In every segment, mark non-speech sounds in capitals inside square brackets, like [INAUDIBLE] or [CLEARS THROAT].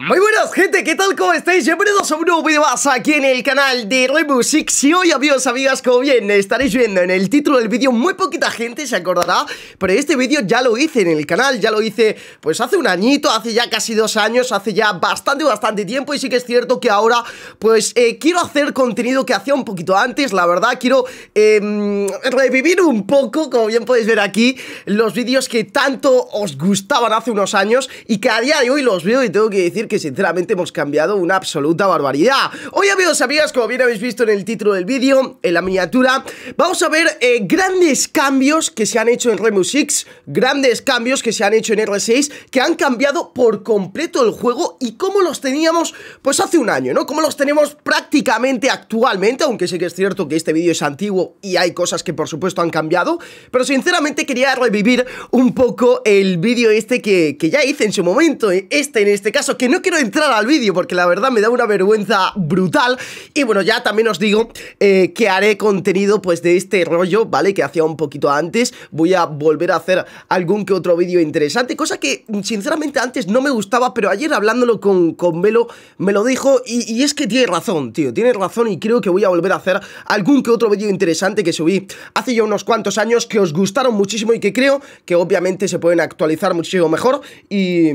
Muy buenas gente, ¿qué tal? ¿Cómo estáis? Bienvenidos a un nuevo video más aquí en el canal de Six Si hoy amigos, amigas, como bien estaréis viendo en el título del vídeo Muy poquita gente se acordará Pero este vídeo ya lo hice en el canal Ya lo hice pues hace un añito, hace ya casi dos años Hace ya bastante, bastante tiempo Y sí que es cierto que ahora pues eh, quiero hacer contenido que hacía un poquito antes La verdad quiero em, revivir un poco, como bien podéis ver aquí Los vídeos que tanto os gustaban hace unos años Y que a día de hoy los veo y tengo que decir que sinceramente hemos cambiado una absoluta barbaridad Hoy amigos amigas, como bien habéis visto en el título del vídeo, en la miniatura Vamos a ver eh, grandes cambios que se han hecho en Remus 6 Grandes cambios que se han hecho en R6 Que han cambiado por completo el juego y cómo los teníamos pues hace un año, ¿no? Como los tenemos prácticamente actualmente Aunque sé que es cierto que este vídeo es antiguo y hay cosas que por supuesto han cambiado Pero sinceramente quería revivir un poco el vídeo este que, que ya hice en su momento eh, Este en este caso, que no no quiero entrar al vídeo porque la verdad me da una vergüenza brutal. Y bueno, ya también os digo eh, que haré contenido pues de este rollo, ¿vale? Que hacía un poquito antes. Voy a volver a hacer algún que otro vídeo interesante, cosa que sinceramente antes no me gustaba, pero ayer hablándolo con, con Melo me lo dijo y, y es que tiene razón, tío, tiene razón y creo que voy a volver a hacer algún que otro vídeo interesante que subí hace ya unos cuantos años que os gustaron muchísimo y que creo que obviamente se pueden actualizar muchísimo mejor y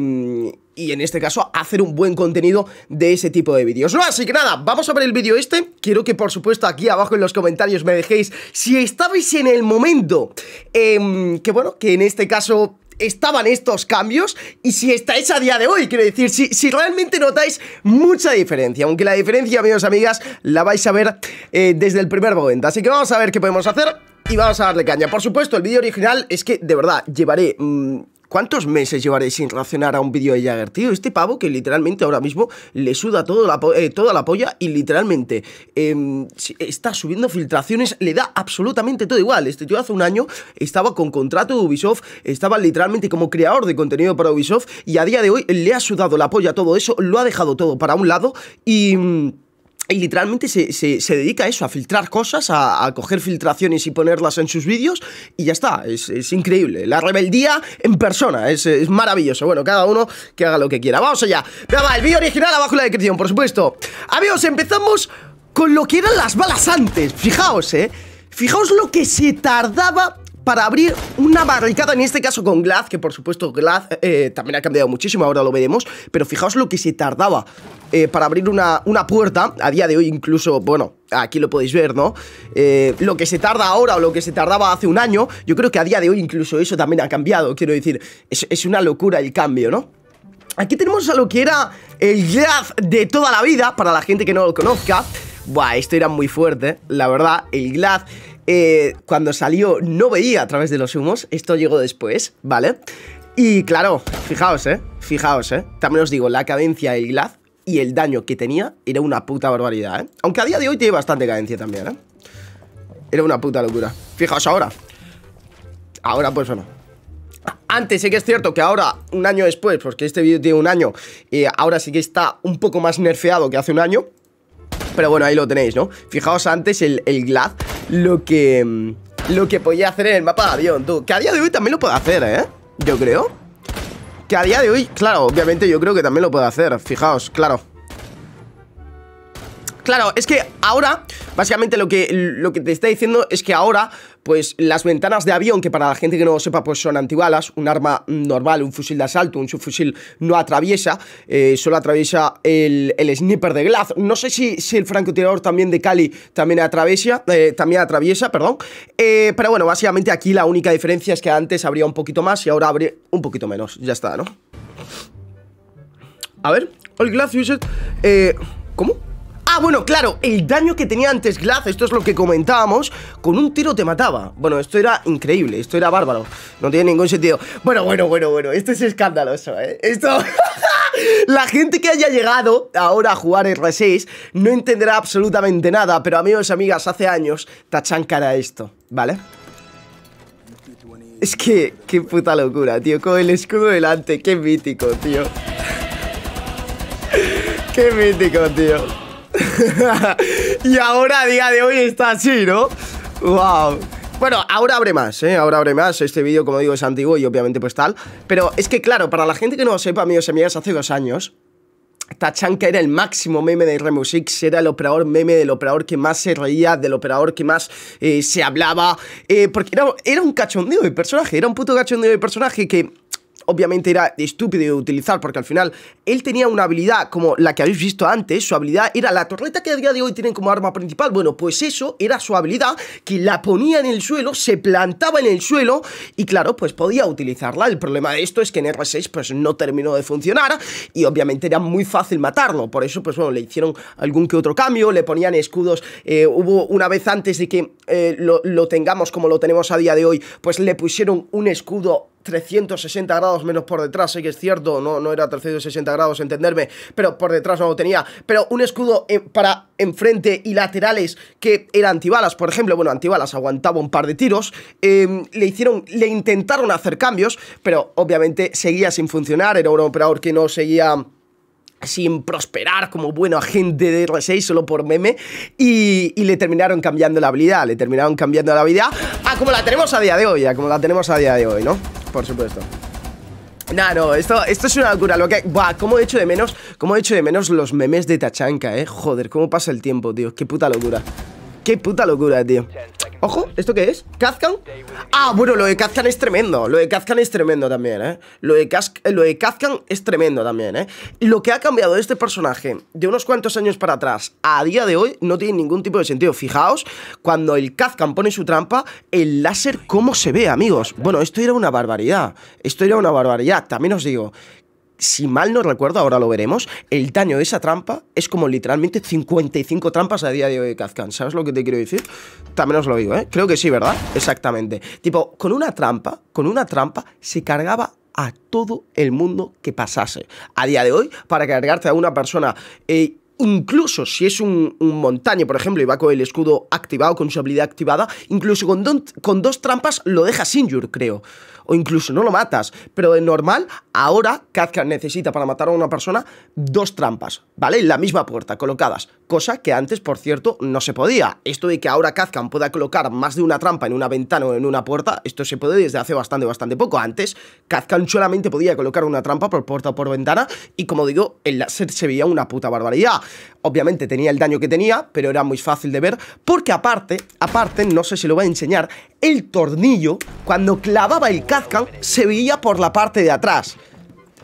y en este caso hacer un buen contenido de ese tipo de vídeos, ¿no? Así que nada, vamos a ver el vídeo este, quiero que por supuesto aquí abajo en los comentarios me dejéis si estabais en el momento em, que bueno, que en este caso estaban estos cambios y si estáis a día de hoy, quiero decir, si, si realmente notáis mucha diferencia, aunque la diferencia, amigos y amigas, la vais a ver eh, desde el primer momento. Así que vamos a ver qué podemos hacer y vamos a darle caña. Por supuesto, el vídeo original es que, de verdad, llevaré... Mm, ¿Cuántos meses llevaré sin reaccionar a un vídeo de Jagger, tío? Este pavo que literalmente ahora mismo le suda todo eh, toda la polla y literalmente em, está subiendo filtraciones, le da absolutamente todo igual. Este tío hace un año estaba con contrato de Ubisoft, estaba literalmente como creador de contenido para Ubisoft y a día de hoy le ha sudado la polla todo eso, lo ha dejado todo para un lado y... Mm, y literalmente se, dedica a eso, a filtrar cosas, a, coger filtraciones y ponerlas en sus vídeos y ya está, es, increíble. La rebeldía en persona, es, maravilloso. Bueno, cada uno que haga lo que quiera. Vamos allá. el vídeo original abajo en la descripción, por supuesto. Amigos, empezamos con lo que eran las balas antes. Fijaos, eh. Fijaos lo que se tardaba para abrir una barricada, en este caso con Glad, que por supuesto Glad eh, también ha cambiado muchísimo, ahora lo veremos, pero fijaos lo que se tardaba eh, para abrir una, puerta, a día de hoy incluso, bueno, aquí lo podéis ver, ¿no? Eh, lo que se tarda ahora o lo que se tardaba hace un año, yo creo que a día de hoy incluso eso también ha cambiado, quiero decir, es, es una locura el cambio, ¿no? Aquí tenemos a lo que era el Glad de toda la vida, para la gente que no lo conozca, Buah, esto era muy fuerte, la verdad, el Glad eh, cuando salió no veía a través de los humos, esto llegó después, ¿vale? Y claro, fijaos, ¿eh? Fijaos, ¿eh? También os digo, la cadencia del Glaz y el daño que tenía era una puta barbaridad, ¿eh? Aunque a día de hoy tiene bastante cadencia también, ¿eh? Era una puta locura. Fijaos ahora. Ahora pues bueno. Antes sí que es cierto que ahora, un año después, porque este vídeo tiene un año, eh, ahora sí que está un poco más nerfeado que hace un año pero bueno, ahí lo tenéis, ¿no? Fijaos antes el, el Glad, lo que... Mm, lo que podía hacer en el mapa de avión, tú Que a día de hoy también lo puedo hacer, ¿eh? Yo creo Que a día de hoy, claro, obviamente yo creo que también lo puedo hacer Fijaos, claro Claro, es que ahora, básicamente lo que, lo que te está diciendo es que ahora pues las ventanas de avión, que para la gente que no lo sepa, pues son antibalas, un arma normal, un fusil de asalto, un subfusil no atraviesa, eh, solo atraviesa el, sniper de Glass. No sé si, si el francotirador también de Cali también atraviesa, eh, también atraviesa, perdón. Eh, pero bueno, básicamente aquí la única diferencia es que antes abría un poquito más y ahora abre un poquito menos. Ya está, ¿no? A ver, el Glass ¿Cómo? Ah, bueno, claro, el daño que tenía antes Glass, esto es lo que comentábamos, con un tiro te mataba. Bueno, esto era increíble, esto era bárbaro, no tiene ningún sentido. Bueno, bueno, bueno, bueno, esto es escandaloso, ¿eh? Esto... [LAUGHS] La gente que haya llegado ahora a jugar R6 no entenderá absolutamente nada, pero amigos y amigas, hace años tachan cara esto, ¿vale? Es que, qué puta locura, tío, con el escudo delante, qué mítico, tío. [LAUGHS] qué mítico, tío. [LAUGHS] y ahora, a día de hoy, está así, ¿no? ¡Wow! Bueno, ahora abre más, ¿eh? Ahora abre más. Este vídeo, como digo, es antiguo y obviamente pues tal. Pero es que, claro, para la gente que no lo sepa, amigos y amigas, hace dos años... Tachanka era el máximo meme de Remusix, era el operador meme del operador que más se reía, del operador que más eh, se hablaba, eh, porque era, era un cachondeo de personaje, era un puto cachondeo de personaje que obviamente era estúpido de utilizar porque al final él tenía una habilidad como la que habéis visto antes, su habilidad era la torreta que a día de hoy tienen como arma principal, bueno, pues eso era su habilidad que la ponía en el suelo, se plantaba en el suelo y claro, pues podía utilizarla, el problema de esto es que en R6 pues no terminó de funcionar y obviamente era muy fácil matarlo, por eso pues bueno, le hicieron algún que otro cambio, le ponían escudos, eh, hubo una vez antes de que eh, lo, lo tengamos como lo tenemos a día de hoy, pues le pusieron un escudo 360 grados menos por detrás, sí que es cierto, no, no era 360 grados, entenderme, pero por detrás no lo tenía, pero un escudo eh, para enfrente y laterales que era antibalas, por ejemplo, bueno, antibalas aguantaba un par de tiros, em, le hicieron, le intentaron hacer cambios, pero obviamente seguía sin funcionar, era un operador que no seguía sin prosperar como bueno agente de R6 solo por meme y, le terminaron cambiando la habilidad, le terminaron cambiando la habilidad a como la tenemos a día de hoy, a como la tenemos a día de hoy, ¿no? Por supuesto. Nah, no, esto, esto es una locura. Lo que. Buah, he hecho de menos. Cómo he hecho de menos los memes de Tachanka, eh. Joder, cómo pasa el tiempo, tío. Qué puta locura. Qué puta locura, tío. Ojo, ¿esto qué es? ¿Kazkan? Ah, bueno, lo de Kazkan es tremendo Lo de Kazkan es tremendo también, ¿eh? Lo de, eh, lo de Kazkan es tremendo también, ¿eh? Lo que ha cambiado de este personaje de unos cuantos años para atrás a día de hoy no tiene ningún tipo de sentido Fijaos, cuando el Kazkan pone su trampa El láser, ¿cómo se ve, amigos? Bueno, esto era una barbaridad Esto era una barbaridad, también os digo si mal no recuerdo, ahora lo veremos, el daño de esa trampa es como literalmente 55 trampas a día de hoy de Kazkan. ¿Sabes lo que te quiero decir? También os lo digo, ¿eh? Creo que sí, ¿verdad? Exactamente. Tipo, con una trampa, con una trampa, se cargaba a todo el mundo que pasase. A día de hoy, para cargarte a una persona eh, incluso si es un, montaño, por ejemplo, y va con el escudo activado, con su habilidad activada, incluso con, con dos trampas lo dejas injure, creo. O incluso no lo matas. Pero de normal, ahora Kazka necesita para matar a una persona dos trampas, ¿vale? En la misma puerta, colocadas. Cosa que antes, por cierto, no se podía. Esto de que ahora Kazkan pueda colocar más de una trampa en una ventana o en una puerta, esto se puede desde hace bastante, bastante poco. Antes, Kazkan solamente podía colocar una trampa por puerta o por ventana y, como digo, el láser se veía una puta barbaridad. Obviamente tenía el daño que tenía, pero era muy fácil de ver, porque aparte, aparte, no sé si lo voy a enseñar, el tornillo, cuando clavaba el Kazkan, se veía por la parte de atrás.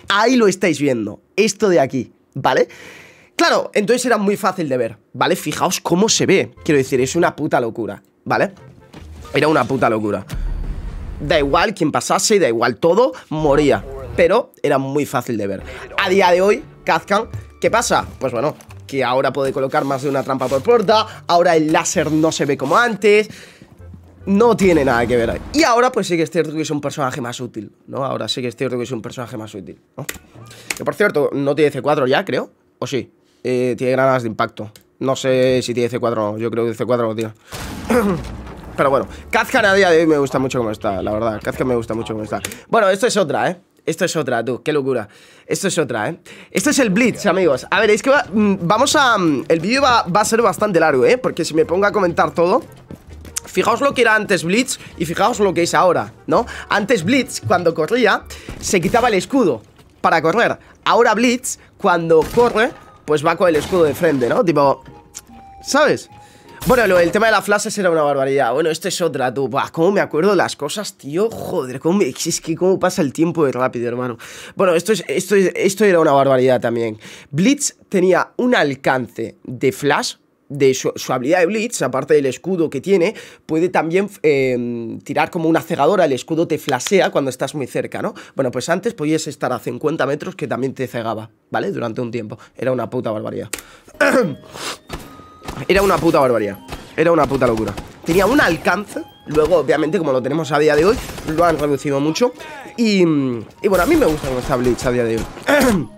Ahí lo estáis viendo, esto de aquí, ¿vale? Claro, entonces era muy fácil de ver, ¿vale? Fijaos cómo se ve, quiero decir, es una puta locura, ¿vale? Era una puta locura. Da igual quien pasase, da igual todo, moría. Pero era muy fácil de ver. A día de hoy, Kazkan, ¿qué pasa? Pues bueno, que ahora puede colocar más de una trampa por puerta, ahora el láser no se ve como antes, no tiene nada que ver ahí. Y ahora pues sí que es cierto que es un personaje más útil, ¿no? Ahora sí que es cierto que es un personaje más útil, Que por cierto, no tiene C4 ya, creo, o sí, eh, tiene granadas de impacto. No sé si tiene C4 o no, yo creo que C4 lo tiene. Pero bueno, Kazka a día de hoy me gusta mucho como está, la verdad. Kazka me gusta mucho como está. Bueno, esto es otra, ¿eh? Esto es otra, tú, qué locura. Esto es otra, ¿eh? Esto es el Blitz, amigos. A ver, es que mm, vamos a... Mm, el vídeo va, va a ser bastante largo, ¿eh? Porque si me pongo a comentar todo... Fijaos lo que era antes Blitz y fijaos lo que es ahora, ¿no? Antes Blitz, cuando corría, se quitaba el escudo para correr. Ahora Blitz, cuando corre, pues va con el escudo de frente, ¿no? Tipo, ¿sabes? Bueno, el tema de las flashes era una barbaridad. Bueno, esto es otra, tú. ¿Cómo me acuerdo las cosas, tío? Joder, ¿cómo es que cómo pasa el tiempo de rápido, hermano. Bueno, esto, es, esto, esto era una barbaridad también. Blitz tenía un alcance de flash, de su, habilidad de Blitz, aparte del escudo que tiene, puede también em, tirar como una cegadora, el escudo te flasea cuando estás muy cerca, ¿no? Bueno, pues antes podías estar a 50 metros que también te cegaba, ¿vale? Durante un tiempo. Era una puta barbaridad. [CLEARS THROAT] Era una puta barbaría. Era una puta locura. Tenía un alcance. Luego, obviamente, como lo tenemos a día de hoy, lo han reducido mucho. Y, bueno, a mí me gusta con esta Bleach a día de hoy. [CLEARS THROAT]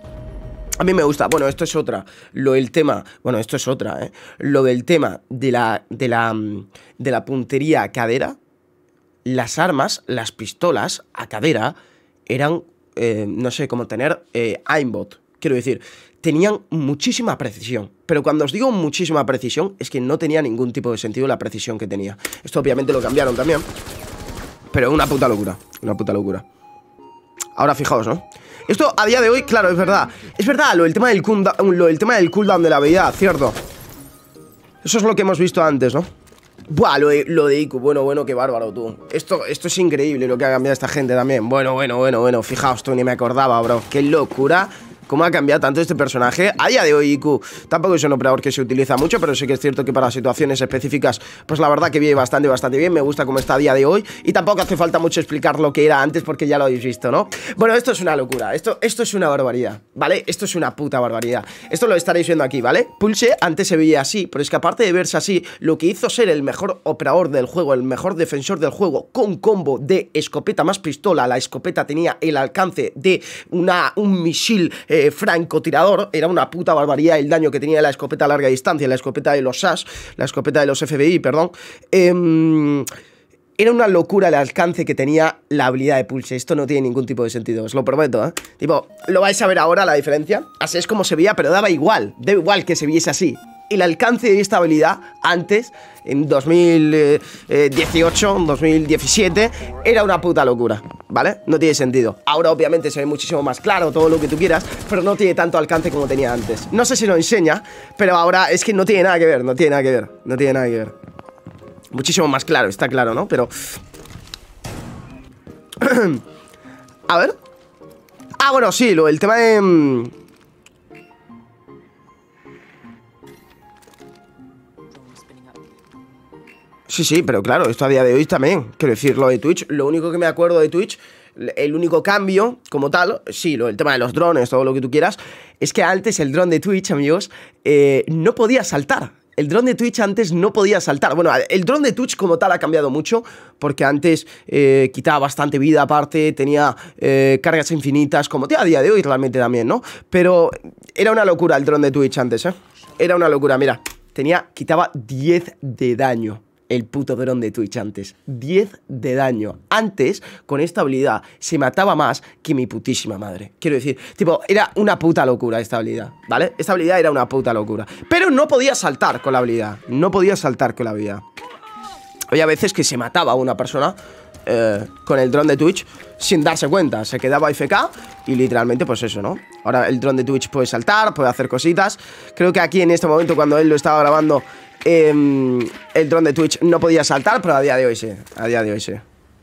a mí me gusta. Bueno, esto es otra. Lo del tema. Bueno, esto es otra, ¿eh? Lo del tema de la, de la, de la puntería a cadera. Las armas, las pistolas a cadera, eran, eh, no sé, cómo tener eh, aimbot. Quiero decir, tenían muchísima precisión. Pero cuando os digo muchísima precisión, es que no tenía ningún tipo de sentido la precisión que tenía. Esto obviamente lo cambiaron también. Pero una puta locura, una puta locura. Ahora fijaos, ¿no? Esto a día de hoy, claro, es verdad. Es verdad, lo del tema del cooldown, tema del cooldown de la habilidad, cierto. Eso es lo que hemos visto antes, ¿no? Buah, lo de, bueno, bueno, qué bárbaro tú. Esto, esto es increíble lo que ha cambiado esta gente también. Bueno, bueno, bueno, bueno, fijaos tú, ni me acordaba, bro. Qué locura cómo ha cambiado tanto este personaje. A día de hoy, IQ tampoco es un operador que se utiliza mucho, pero sí que es cierto que para situaciones específicas, pues la verdad que vive bastante, bastante bien. Me gusta cómo está a día de hoy. Y tampoco hace falta mucho explicar lo que era antes porque ya lo habéis visto, ¿no? Bueno, esto es una locura. Esto, esto es una barbaridad, ¿vale? Esto es una puta barbaridad. Esto lo estaréis viendo aquí, ¿vale? Pulse antes se veía así, pero es que aparte de verse así, lo que hizo ser el mejor operador del juego, el mejor defensor del juego, con combo de escopeta más pistola, la escopeta tenía el alcance de una, un misil... Eh, eh, francotirador. Era una puta barbaridad el daño que tenía la escopeta a larga distancia, la escopeta de los SAS, la escopeta de los FBI, perdón. Em, era una locura el alcance que tenía la habilidad de Pulse. Esto no tiene ningún tipo de sentido, os lo prometo, ¿eh? Tipo, lo vais a ver ahora la diferencia. Así es como se veía, pero daba igual. Da igual que se viese así el alcance de esta habilidad antes, en 2018, 2017, era una puta locura, ¿vale? No tiene sentido. Ahora obviamente se ve muchísimo más claro todo lo que tú quieras, pero no tiene tanto alcance como tenía antes. No sé si lo enseña, pero ahora es que no tiene nada que ver, no tiene nada que ver, no tiene nada que ver. Muchísimo más claro, está claro, ¿no? Pero... [CLEARS THROAT] A ver. Ah, bueno, sí, lo, el tema de... Mm, Sí, sí, pero claro, esto a día de hoy también. Quiero decir, lo de Twitch, lo único que me acuerdo de Twitch, el único cambio como tal, sí, lo, el tema de los drones, todo lo que tú quieras, es que antes el dron de Twitch, amigos, eh, no podía saltar. El dron de Twitch antes no podía saltar. Bueno, el dron de Twitch como tal ha cambiado mucho, porque antes eh, quitaba bastante vida aparte, tenía eh, cargas infinitas, como a día de hoy realmente también, ¿no? Pero era una locura el dron de Twitch antes, ¿eh? Era una locura, mira, tenía, quitaba 10 de daño el puto dron de Twitch antes. 10 de daño. Antes, con esta habilidad, se mataba más que mi putísima madre. Quiero decir, tipo, era una puta locura esta habilidad, ¿vale? Esta habilidad era una puta locura. Pero no podía saltar con la habilidad. No podía saltar con la habilidad. Había veces que se mataba una persona eh, con el dron de Twitch sin darse cuenta. Se quedaba FK y literalmente pues eso, ¿no? Ahora el dron de Twitch puede saltar, puede hacer cositas. Creo que aquí en este momento cuando él lo estaba grabando Em, el dron de Twitch no podía saltar, pero a día de hoy sí. A día de hoy sí.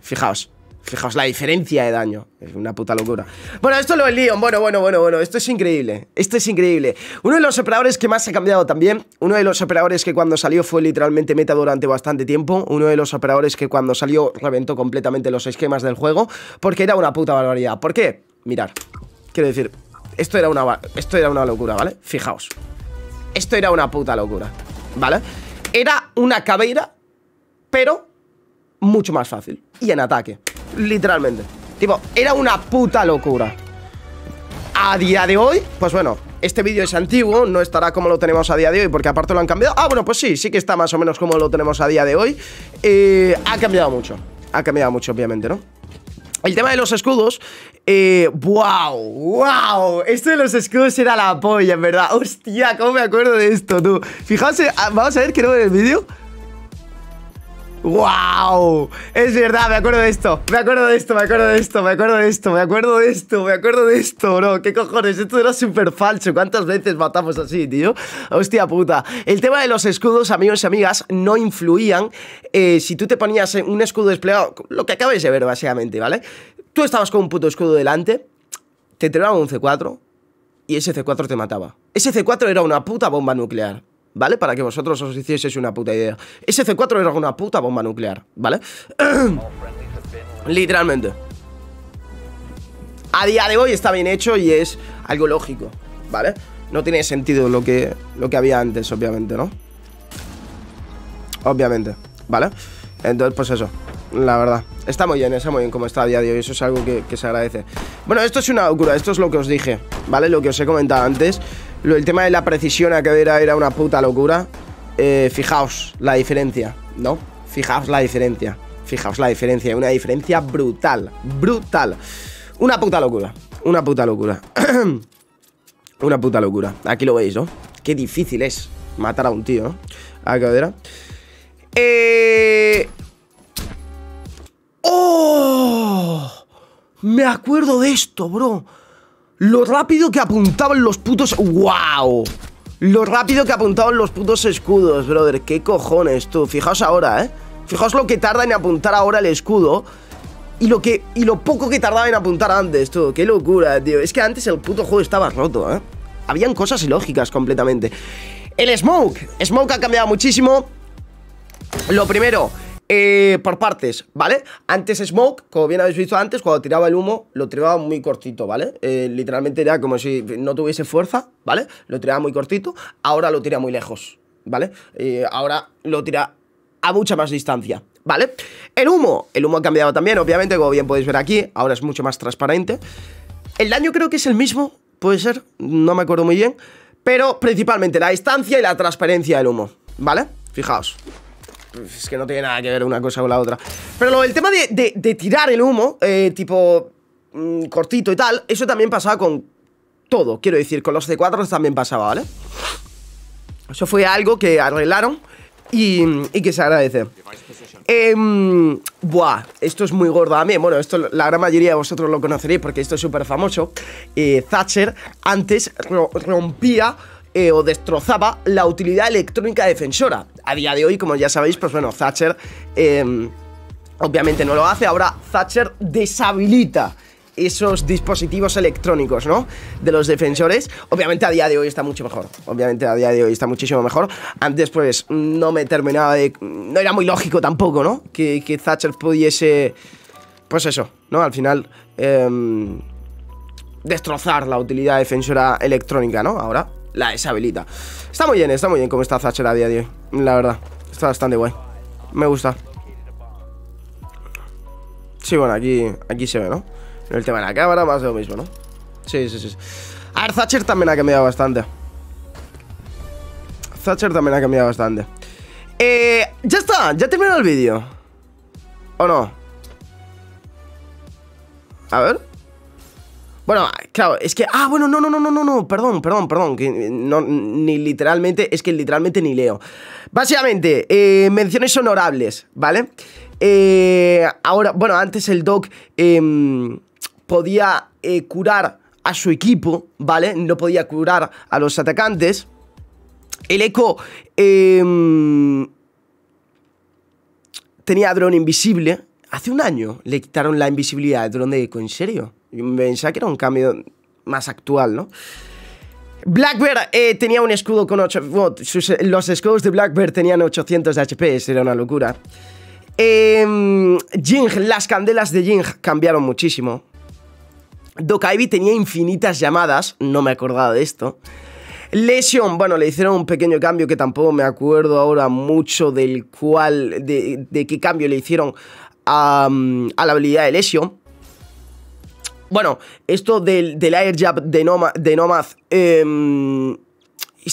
Fijaos. Fijaos la diferencia de daño. Es una puta locura. Bueno, esto lo del Leon. Bueno, bueno, bueno, bueno. Esto es increíble. Esto es increíble. Uno de los operadores que más ha cambiado también. Uno de los operadores que cuando salió fue literalmente meta durante bastante tiempo. Uno de los operadores que cuando salió reventó completamente los esquemas del juego. Porque era una puta barbaridad. ¿Por qué? Mirad Quiero decir, esto era una, esto era una locura, ¿vale? Fijaos. Esto era una puta locura. ¿vale? Era una cabeira, pero mucho más fácil. Y en ataque, literalmente. Tipo, era una puta locura. A día de hoy, pues bueno, este vídeo es antiguo, no estará como lo tenemos a día de hoy, porque aparte lo han cambiado. Ah, bueno, pues sí, sí que está más o menos como lo tenemos a día de hoy. Eh, ha cambiado mucho, ha cambiado mucho, obviamente, ¿no? El tema de los escudos eh, wow, wow. Esto de los escudos era la polla, en verdad. Hostia, cómo me acuerdo de esto, tú. Fijaos, eh, ah, vamos a ver qué no en el vídeo. ¡Wow! Es verdad, me acuerdo de esto, me acuerdo de esto, me acuerdo de esto, me acuerdo de esto, me acuerdo de esto, me acuerdo de esto, bro. ¿Qué cojones? Esto era súper falso. ¿Cuántas veces matamos así, tío? Hostia puta. El tema de los escudos, amigos y amigas, no influían eh, si tú te ponías un escudo desplegado, lo que acabáis de ver, básicamente, ¿vale? Tú estabas con un puto escudo delante, te tiraban un C4 y ese C4 te mataba. Ese C4 era una puta bomba nuclear. ¿Vale? Para que vosotros os hicieseis una puta idea. Ese C4 era una puta bomba nuclear, ¿vale? [CLEARS THROAT] Literalmente. A día de hoy está bien hecho y es algo lógico, ¿vale? No tiene sentido lo que, lo que había antes, obviamente, ¿no? Obviamente, ¿vale? Entonces, pues eso la verdad. Está muy bien, está muy bien como está a día de hoy, eso es algo que, se agradece. Bueno, esto es una locura, esto es lo que os dije, ¿vale? Lo que os he comentado antes. el tema de la precisión a cadera era, una puta locura. Eh, fijaos la diferencia, ¿no? Fijaos la diferencia, fijaos la diferencia, una diferencia brutal, brutal. Una puta locura, una puta locura. [CLEARS THROAT] una puta locura, aquí lo veis, ¿no? Qué difícil es matar a un tío, A cadera Eh... ¡Oh! Me acuerdo de esto, bro. Lo rápido que apuntaban los putos... ¡Wow! Lo rápido que apuntaban los putos escudos, brother. ¿Qué cojones, tú? Fijaos ahora, ¿eh? Fijaos lo que tarda en apuntar ahora el escudo y lo, que, y lo poco que tardaba en apuntar antes, tú. Qué locura, tío. Es que antes el puto juego estaba roto, ¿eh? Habían cosas ilógicas completamente. El Smoke. Smoke ha cambiado muchísimo. Lo primero, eh, por partes, ¿vale? Antes Smoke, como bien habéis visto antes, cuando tiraba el humo, lo tiraba muy cortito, ¿vale? Eh, literalmente era como si no tuviese fuerza, ¿vale? Lo tiraba muy cortito, ahora lo tira muy lejos, ¿vale? Eh, ahora lo tira a mucha más distancia, ¿vale? El humo, el humo ha cambiado también, obviamente, como bien podéis ver aquí, ahora es mucho más transparente. El daño creo que es el mismo, puede ser, no me acuerdo muy bien, pero principalmente la distancia y la transparencia del humo, ¿vale? Fijaos es que no tiene nada que ver una cosa con la otra. Pero el tema de, tirar el humo, eh, tipo mm, cortito y tal, eso también pasaba con todo. Quiero decir, con los C4 también pasaba, ¿vale? Eso fue algo que arreglaron y, que se agradece. Em, buah, esto es muy gordo a mí. Bueno, esto la gran mayoría de vosotros lo conoceréis porque esto es súper famoso. Eh, Thatcher antes rompía eh, o destrozaba la utilidad electrónica defensora a día de hoy, como ya sabéis, pues bueno, Thatcher em, obviamente no lo hace. Ahora Thatcher deshabilita esos dispositivos electrónicos, ¿no? De los defensores. Obviamente a día de hoy está mucho mejor. Obviamente a día de hoy está muchísimo mejor. Antes, pues, no me terminaba de. No era muy lógico tampoco, ¿no? Que, Thatcher pudiese. Pues eso, ¿no? Al final. Em, destrozar la utilidad defensora electrónica, ¿no? Ahora la esa Está muy bien, está muy bien como está Thatcher a día de hoy. La verdad, está bastante guay. Me gusta. Sí, bueno, aquí, aquí se ve, ¿no? En el tema de la cámara, más de lo mismo, ¿no? Sí, sí, sí. A ver, Thatcher también ha cambiado bastante. Thatcher también ha cambiado bastante. Eh, ya está, ya terminó el vídeo. ¿O no? A ver. Bueno, claro, es que. Ah, bueno, no, no, no, no, no, no, perdón, perdón, perdón. Que eh, no, ni literalmente, es que literalmente ni leo. Básicamente, eh, menciones honorables, ¿vale? Eh, ahora, bueno, antes el Doc em, podía curar a su equipo, ¿vale? No podía curar a los atacantes. El Eco em, tenía drone invisible. Hace un año le quitaron la invisibilidad de drone de Eco, ¿en serio? Pensaba que era un cambio más actual, ¿no? Black eh, tenía un escudo con 8... Eh, los escudos de Black tenían 800 de HP, era una locura. Eh, Jing, las candelas de Jing cambiaron muchísimo. Dokaibi tenía infinitas llamadas, no me acordaba de esto. Lesion, bueno, le hicieron un pequeño cambio que tampoco me acuerdo ahora mucho del cual, de, qué cambio le hicieron a, mm, a la habilidad de Lesion. Bueno, esto del, del de, Nomad... Eh,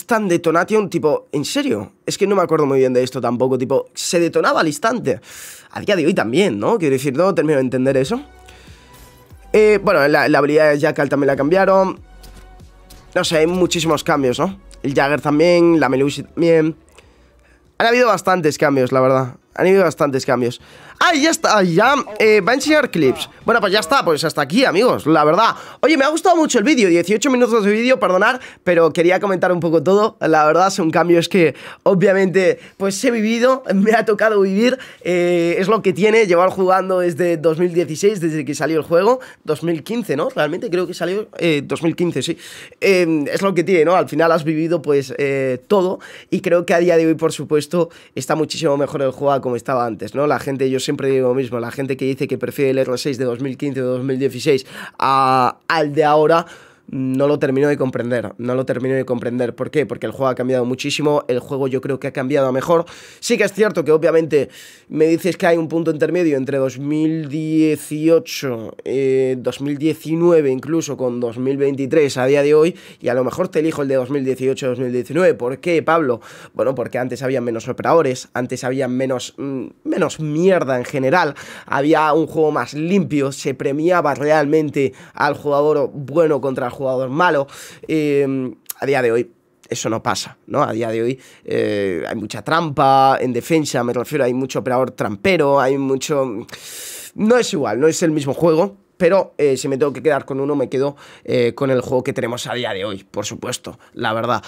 tan Detonation, tipo, ¿en serio? Es que no me acuerdo muy bien de esto tampoco, tipo, se detonaba al instante. A día de hoy también, ¿no? Quiero decir, no termino de entender eso. Eh, bueno, la, la, habilidad de Jackal también la cambiaron. No sé, hay muchísimos cambios, ¿no? El Jagger también, la Melusi también. Han habido bastantes cambios, la verdad. Han habido bastantes cambios. Ah, ya está, ya eh, va a enseñar clips Bueno, pues ya está, pues hasta aquí, amigos, la verdad Oye, me ha gustado mucho el vídeo, 18 minutos de vídeo, perdonar Pero quería comentar un poco todo La verdad Es un cambio Es que, obviamente, pues he vivido Me ha tocado vivir eh, Es lo que tiene llevar jugando desde 2016, desde que salió el juego 2015, ¿no? Realmente creo que salió 2015, eh, sí Es lo que tiene, ¿no? Al final has vivido, pues, todo Y creo que a día de hoy, por supuesto, está muchísimo mejor el juego como estaba antes, ¿no? La gente, yo sé siempre digo lo mismo, la gente que dice que prefiere el R6 de 2015 o 2016 al de ahora, no lo termino de comprender, no lo termino de comprender. ¿Por qué? Porque el juego ha cambiado muchísimo, el juego yo creo que ha cambiado a mejor. Sí que es cierto que obviamente me dices que hay un punto intermedio entre 2018, 2019 eh, incluso con 2023 a día de hoy, y a lo mejor te elijo el de 2018-2019. ¿Por qué, Pablo? Bueno, porque antes había menos operadores, antes había menos, mm, menos mierda en general, había un juego más limpio, se premiaba realmente al jugador bueno contra el jugador jugador malo. Eh, a día de hoy eso no pasa, ¿no? A día de hoy eh, hay mucha trampa, en defensa me refiero, hay mucho operador trampero, hay mucho... No es igual, no es el mismo juego, pero eh, si me tengo que quedar con uno, me quedo con el juego que tenemos a día de hoy, por supuesto, la verdad.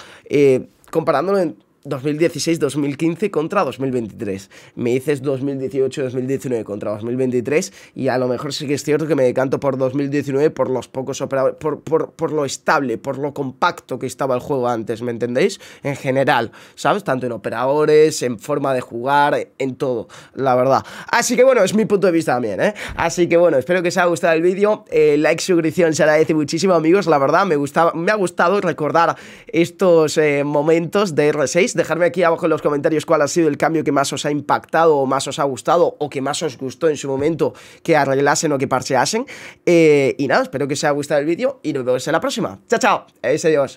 comparándolo en 2016-2015 contra 2023. Me dices 2018-2019 contra 2023 y a lo mejor sí que es cierto que me decanto por 2019 por los pocos operadores, por, por, lo estable, por lo compacto que estaba el juego antes, ¿me entendéis? En general, ¿sabes? Tanto en operadores, en forma de jugar, en todo, la verdad. Así que bueno, es mi punto de vista también, ¿eh? Así que bueno, espero que os haya gustado el vídeo. la like, suscripción se agradece muchísimo, amigos. La verdad, me, gustaba, me ha gustado recordar estos eh, momentos de R6 dejarme aquí abajo en los comentarios cuál ha sido el cambio que más os ha impactado o más os ha gustado o que más os gustó en su momento que arreglasen o que parcheasen. Eh, y nada, espero que os haya gustado el vídeo y nos vemos en la próxima. Chao, chao. Adiós, adiós.